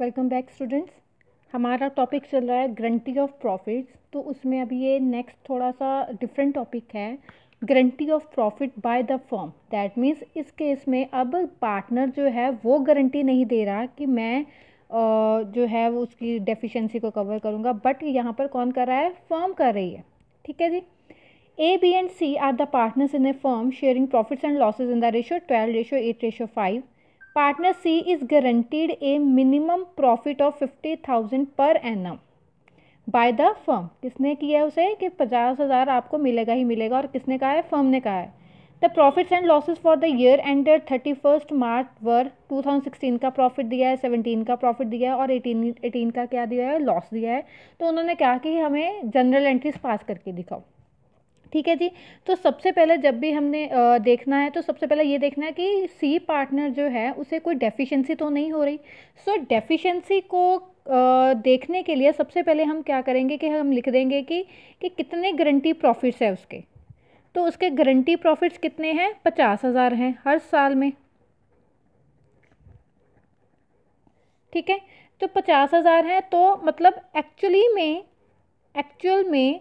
welcome back students हमारा topic चल रहा है ग्रंटी ऑफ प्रॉफिट्स तो उसमें अभी ये नेक्स्ट थोड़ा सा डिफरेंट टॉपिक है guarantee of profit by the firm that means इस केस में अब पार्टनर जो है वो गारंटी नहीं दे रहा कि मैं जो है वो उसकी डेफिशिएंसी को कवर करूँगा बट यहाँ पर कौन कर रहा है फॉर्म कर रही है ठीक है जी A B and C are the partners in a firm sharing profits and losses in the ratio twelve ratio eight ratio five partner is c a minimum profit of fifty thousand per annum by the firm किसने किया है उसे कि पचास हज़ार आपको मिलेगा ही मिलेगा और किसने कहा है फर्म ने कहा है the profits and losses for the year ended thirty first March were sixteen का प्रॉफिट दिया है सेवनटीन का प्रॉफिट दिया है और एटीन एटीन का क्या दिया है लॉस दिया है तो उन्होंने कहा कि हमें जनरल एंट्रीज पास करके दिखाओ ठीक है जी तो सबसे पहले जब भी हमने देखना है तो सबसे पहले ये देखना है कि सी पार्टनर जो है उसे कोई डेफिशिएंसी तो नहीं हो रही सो so, डेफिशिएंसी को देखने के लिए सबसे पहले हम क्या करेंगे कि हम लिख देंगे कि कि कितने गारंटी प्रॉफिट्स है उसके तो उसके गारंटी प्रॉफिट्स कितने हैं पचास हज़ार हैं हर साल में ठीक है तो पचास हज़ार हैं तो मतलब एक्चुअली में एक्चुअल में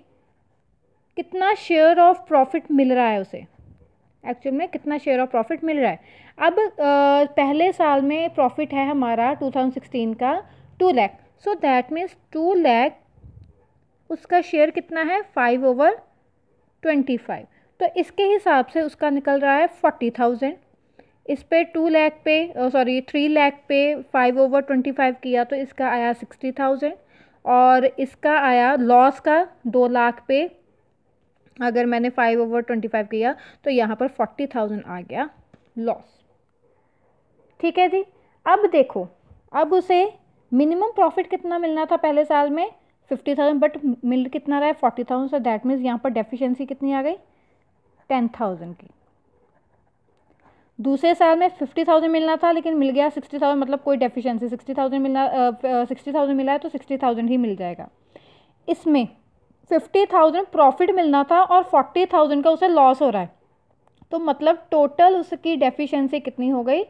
कितना शेयर ऑफ प्रॉफिट मिल रहा है उसे एक्चुअल में कितना शेयर ऑफ प्रॉफिट मिल रहा है अब आ, पहले साल में प्रॉफिट है हमारा 2016 का two lakh so that means two lakh उसका शेयर कितना है फाइव ओवर ट्वेंटी फाइव तो इसके हिसाब से उसका निकल रहा है फोर्टी थाउजेंड इस पर टू लैख पे सॉरी थ्री लैख पे फाइव ओवर ट्वेंटी फाइव किया तो इसका आया सिक्सटी थाउजेंड और इसका आया लॉस का दो लाख पे अगर मैंने फाइव ओवर ट्वेंटी फाइव किया तो यहाँ पर फोर्टी थाउजेंड आ गया लॉस ठीक है जी अब देखो अब उसे मिनिमम प्रॉफिट कितना मिलना था पहले साल में फिफ्टी थाउजेंड बट मिल कितना रहा है forty thousand so that means यहाँ पर डेफिशिएंसी कितनी आ गई टेन थाउजेंड की दूसरे साल में फिफ्टी थाउजेंड मिलना था लेकिन मिल गया सिक्सटी थाउजेंड मतलब कोई डेफिशिएंसी सिक्सटी थाउजेंड मिलना सिक्सटी थाउजेंड मिला है तो सिक्सटी थाउजेंड ही मिल जाएगा इसमें फिफ्टी थाउजेंड प्रॉफिट मिलना था और फोर्टी थाउजेंड का उसे लॉस हो रहा है तो मतलब टोटल उसकी डेफिशिएंसी कितनी हो गई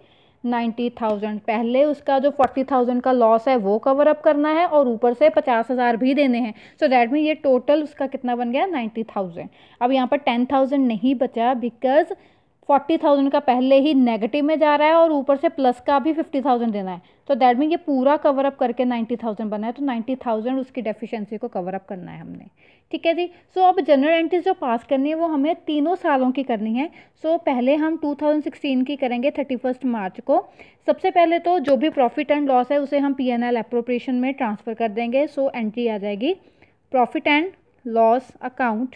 नाइन्टी थाउजेंड पहले उसका जो फोर्टी थाउजेंड का लॉस है वो कवर अप करना है और ऊपर से पचास हज़ार भी देने हैं सो दैट मीन ये टोटल उसका कितना बन गया नाइन्टी थाउजेंड अब यहाँ पर टेन थाउजेंड नहीं बचा बिकॉज फोर्टी थाउजेंड का पहले ही नेगेटिव में जा रहा है और ऊपर से प्लस का भी फिफ्टी थाउजेंड देना है तो दैट मीन ये पूरा कवर अप करके नाइन्टी थाउजेंड बना है तो नाइन्टी थाउजेंड उसकी डेफिशिएंसी को कवर अप करना है हमने ठीक है जी सो so, अब जनरल एंट्रीज जो पास करनी है वो हमें तीनों सालों की करनी है सो so, पहले हम सिक्सटीन की करेंगे फर्स्ट मार्च को सबसे पहले तो जो भी प्रॉफिट एंड लॉस है उसे हम पी एन एल अप्रोप्रिएशन में ट्रांसफ़र कर देंगे सो so, एंट्री आ जाएगी profit and loss account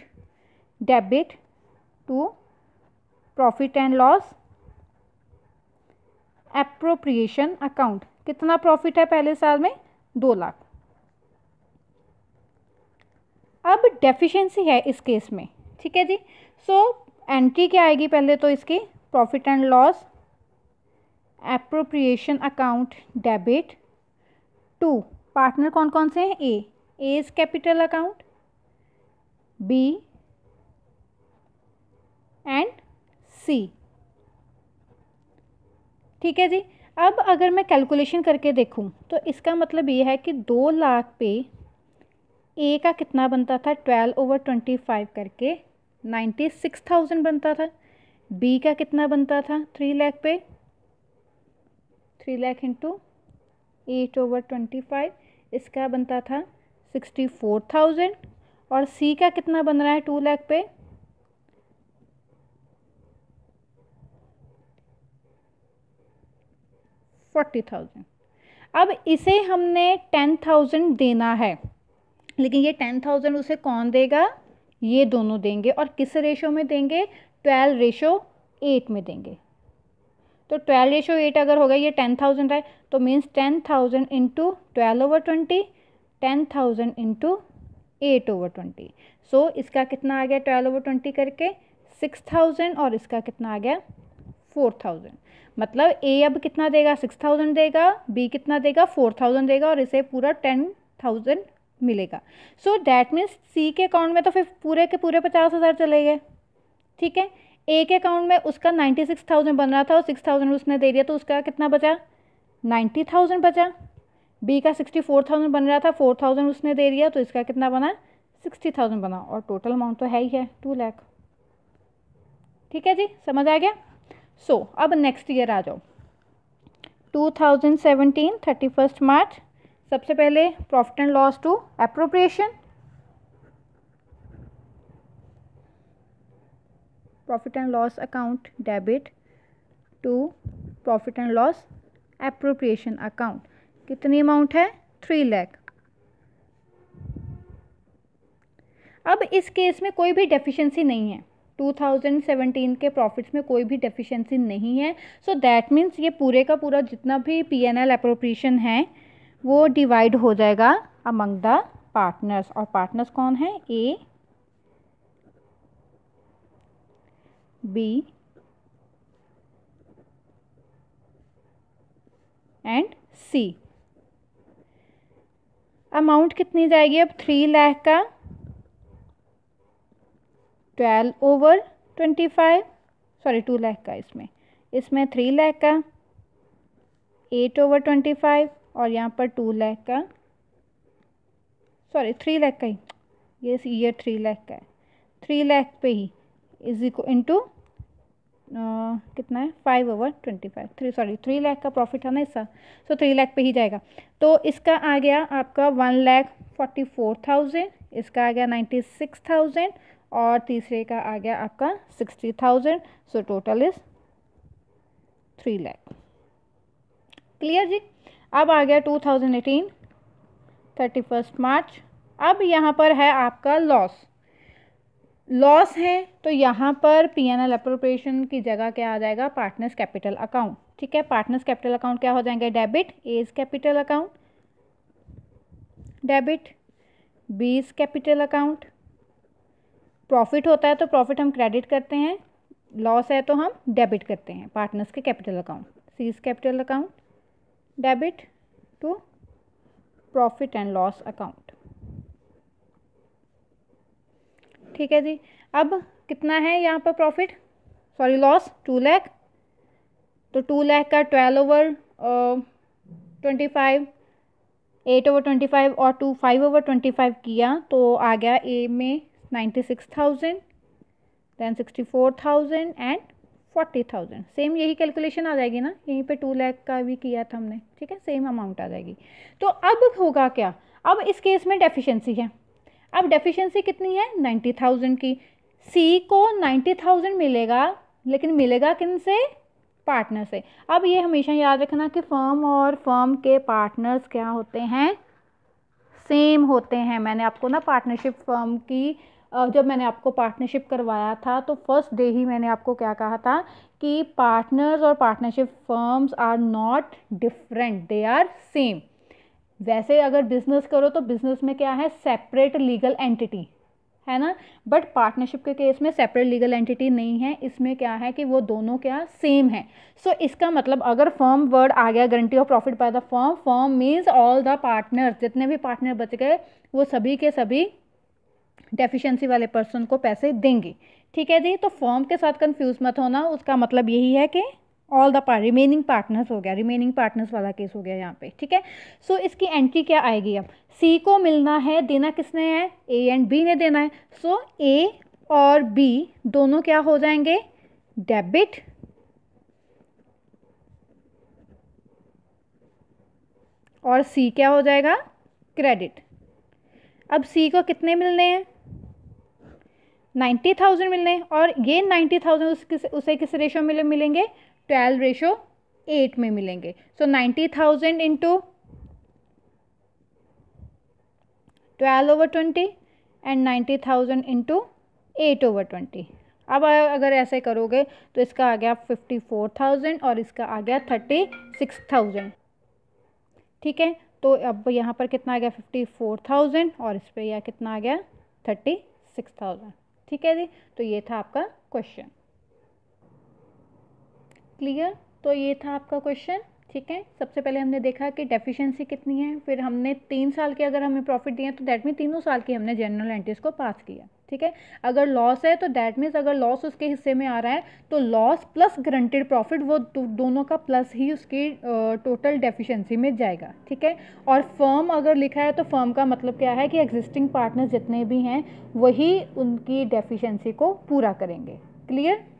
debit to profit and loss appropriation account कितना प्रॉफिट है पहले साल में दो लाख अब डेफिशिएंसी है इस केस में ठीक है जी सो so, एंट्री क्या आएगी पहले तो इसकी profit and loss appropriation account debit to partner कौन कौन से हैं A A's capital account B and C ठीक है जी अब अगर मैं कैलकुलेशन करके देखूं तो इसका मतलब ये है कि दो लाख पे ए का कितना बनता था ट्वेल्व ओवर ट्वेंटी फाइव करके नाइन्टी सिक्स थाउजेंड बनता था बी का कितना बनता था थ्री लाख पे three lakh into eight over twenty five इसका बनता था सिक्सटी फोर थाउजेंड और सी का कितना बन रहा है टू लाख पे फोर्टी थाउजेंड अब इसे हमने टेन थाउजेंड देना है लेकिन ये टेन थाउजेंड उसे कौन देगा ये दोनों देंगे और किस रेशो में देंगे ट्वेल्व रेशो एट में देंगे तो ट्वेल्व रेशो एट अगर होगा ये टेन थाउजेंड है तो means ten thousand into twelve over twenty ten thousand into eight over twenty so इसका कितना आ गया ट्वेल्व ओवर ट्वेंटी करके सिक्स थाउजेंड और इसका कितना आ गया फोर थाउजेंड मतलब ए अब कितना देगा सिक्स थाउजेंड देगा बी कितना देगा फोर थाउजेंड देगा और इसे पूरा टेन थाउजेंड मिलेगा सो दैट मीन्स सी के अकाउंट में तो फिर पूरे के पूरे पचास हज़ार चले गए ठीक है ए के अकाउंट में उसका नाइन्टी सिक्स थाउजेंड बन रहा था और सिक्स थाउजेंड उसने दे दिया तो उसका कितना बचा नाइन्टी थाउजेंड बचा बी का सिक्सटी फोर थाउजेंड बन रहा था फोर थाउजेंड उसने दे दिया तो इसका कितना बना सिक्सटी थाउजेंड बना और टोटल अमाउंट तो है ही है टू लैख ठीक है जी समझ आ गया सो so, अब नेक्स्ट ईयर आ जाओ 2017 31 मार्च सबसे पहले profit and loss to appropriation profit and loss account debit to profit and loss appropriation account कितनी अमाउंट है थ्री लैख अब इस केस में कोई भी डेफिशिएंसी नहीं है 2017 के प्रॉफिट्स में कोई भी डेफिशिएंसी नहीं है सो दैट मीन्स ये पूरे का पूरा जितना भी पी एन एल अप्रोप्रिएशन है वो डिवाइड हो जाएगा अमंग द पार्टनर्स और पार्टनर्स कौन है A B and C amount कितनी जाएगी अब थ्री लाख का twelve over twenty five sorry two lakh का इसमें इसमें थ्री लैख का एट ओवर ट्वेंटी फाइव और यहाँ पर टू लैख का सॉरी थ्री लैख का ही ये ईयर थ्री लैख का है थ्री लैख पे ही इज इको इंटू कितना है five over twenty five three sorry three lakh का प्रॉफिट है ना इसका सो थ्री लाख पे ही जाएगा तो इसका आ गया आपका one lakh forty four thousand इसका आ गया नाइन्टी सिक्स थाउजेंड और तीसरे का आ गया आपका sixty thousand so total is three lakh clear जी अब आ गया two thousand eighteen thirty first March अब यहाँ पर है आपका लॉस लॉस है तो यहाँ पर पी एन एल अप्रोप्रिएशन की जगह क्या आ जाएगा पार्टनर्स कैपिटल अकाउंट ठीक है पार्टनर्स कैपिटल अकाउंट क्या हो जाएंगे debit A's capital account debit B's capital account profit होता है तो प्रॉफिट हम क्रेडिट करते हैं लॉस है तो हम डेबिट करते हैं पार्टनर्स के capital account C's capital account debit to profit and loss account ठीक है जी अब कितना है यहाँ पर profit sorry loss two lakh तो टू लैख का twelve over twenty five eight over twenty five और two five over twenty five किया तो आ गया ए में 96,000 देन 64,000 एंड 40,000 सेम यही कैलकुलेशन आ जाएगी ना यहीं पे टू लैख का भी किया था हमने ठीक है सेम अमाउंट आ जाएगी तो अब होगा क्या अब इस केस में डेफिशिएंसी है अब डेफिशिएंसी कितनी है 90,000 की सी को 90,000 मिलेगा लेकिन मिलेगा किन से पार्टनर से अब ये हमेशा याद रखना कि फर्म और फर्म के पार्टनर्स क्या होते हैं सेम होते हैं मैंने आपको ना पार्टनरशिप फर्म की जब मैंने आपको पार्टनरशिप करवाया था तो फर्स्ट डे ही मैंने आपको क्या कहा था कि पार्टनर्स और partnership firms are not different they are same वैसे अगर बिजनेस करो तो बिजनेस में क्या है सेपरेट लीगल एंटिटी है ना बट पार्टनरशिप के केस में सेपरेट लीगल एंटिटी नहीं है इसमें क्या है कि वो दोनों क्या सेम है सो so, इसका मतलब अगर फर्म वर्ड आ गया guarantee of profit by the firm firm means all the partner जितने भी पार्टनर बच गए वो सभी के सभी डेफिशिएंसी वाले पर्सन को पैसे देंगे ठीक है जी तो फॉर्म के साथ कंफ्यूज मत होना उसका मतलब यही है कि all the part remaining partners हो गया रिमेनिंग पार्टनर्स वाला केस हो गया यहाँ पे ठीक है सो so, इसकी एंट्री क्या आएगी अब सी को मिलना है देना किसने है ए एंड बी ने देना है सो so, ए और बी दोनों क्या हो जाएंगे डेबिट और सी क्या हो जाएगा क्रेडिट अब सी को कितने मिलने हैं नाइन्टी थाउजेंड मिलने और ये नाइन्टी थाउजेंड उस किस उसे किस रेशो में मिलेंगे ट्वेल्व रेशो एट में मिलेंगे so ninety thousand into twelve over twenty and ninety thousand into eight over twenty अब अगर ऐसे करोगे तो इसका आ गया फिफ्टी फोर थाउजेंड और इसका आ गया थर्टी सिक्स थाउजेंड ठीक है तो अब यहाँ पर कितना आ गया फिफ्टी फोर थाउजेंड और इस पर यह कितना आ गया थर्टी सिक्स थाउजेंड ठीक है जी तो ये था आपका क्वेश्चन क्लियर तो ये था आपका क्वेश्चन ठीक है सबसे पहले हमने देखा कि डेफिशिएंसी कितनी है फिर हमने तीन साल के अगर हमें प्रॉफिट दिए तो दैट मीन तीनों साल की हमने जनरल एंट्रीज को पास किया ठीक है अगर लॉस है तो दैट मीन्स अगर लॉस उसके हिस्से में आ रहा है तो लॉस प्लस ग्रंटेड प्रॉफिट वो दोनों का प्लस ही उसकी टोटल डेफिशिएंसी में जाएगा ठीक है और फर्म अगर लिखा है तो फर्म का मतलब क्या है कि एग्जिस्टिंग पार्टनर जितने भी हैं वही उनकी डेफिशिएंसी को पूरा करेंगे क्लियर